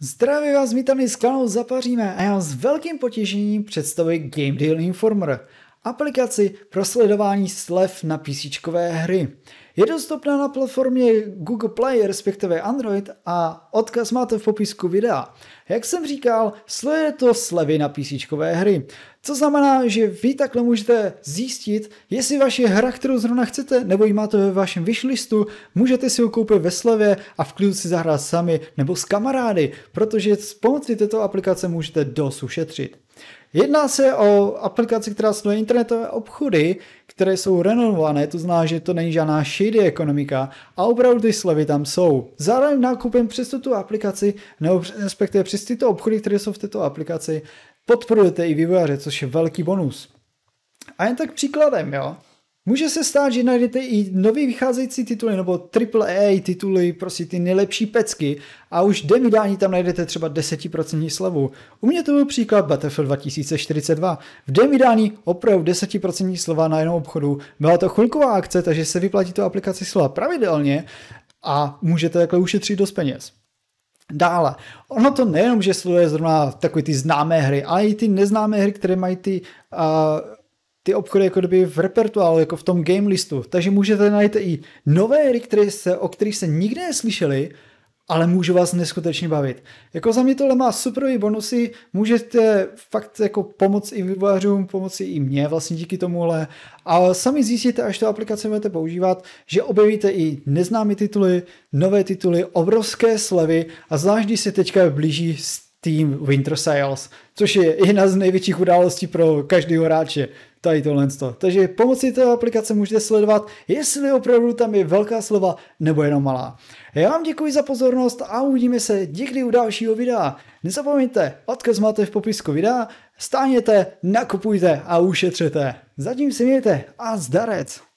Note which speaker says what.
Speaker 1: Zdraví vás, vítám z kanálu Zapaříme a já s velkým potěšením představuji Game Deal Informer aplikaci pro sledování slev na PC hry. Je dostupná na platformě Google Play, respektive Android a odkaz máte v popisku videa. Jak jsem říkal, sleduje to slevy na PC hry. Co znamená, že vy takhle můžete zjistit, jestli vaše hra, kterou zrovna chcete, nebo ji máte ve vašem wishlistu, můžete si ho koupit ve slevě a v klidu si zahrát sami nebo s kamarády, protože s pomocí této aplikace můžete dost ušetřit. Jedná se o aplikaci, která snuje internetové obchody, které jsou renovované, to znamená, že to není žádná shady ekonomika a opravdu ty slevy tam jsou. Zároveň nákupem přes tuto aplikaci, nebo respektive přes tyto obchody, které jsou v této aplikaci, podporujete i vývojáře, což je velký bonus. A jen tak příkladem, jo. Může se stát, že najdete i nový vycházející tituly nebo AAA tituly, prostě ty nejlepší pecky a už den vydání tam najdete třeba 10% slevu. U mě to byl příklad Battlefield 2042. V den vydání opravdu 10% slova na jednom obchodu. Byla to chvilková akce, takže se vyplatí to aplikaci slova pravidelně a můžete takhle ušetřit dost peněz. Dále, ono to nejenom, že sleduje zrovna takové ty známé hry, ale i ty neznámé hry, které mají ty uh, ty obchody jako kdyby v repertuálu, jako v tom game listu. Takže můžete najít i nové hry, které se, o kterých se nikdy neslyšeli, ale můžu vás neskutečně bavit. Jako za mě tohle má superový bonusy, můžete fakt jako pomoct i vývojářům, pomoci i mě vlastně díky tomuhle a sami zjistíte, až tu aplikaci budete používat, že objevíte i neznámé tituly, nové tituly, obrovské slevy a zvlášť, když se teďka blíží tým Winter Sales, což je jedna z největších událostí pro každého hráče, tady tohle. Takže pomocí té aplikace můžete sledovat, jestli opravdu tam je velká slova nebo jenom malá. Já vám děkuji za pozornost a uvidíme se někdy u dalšího videa. Nezapomeňte, odkaz máte v popisku videa, stáněte, nakupujte a ušetřete. Zatím si mějte a zdarec!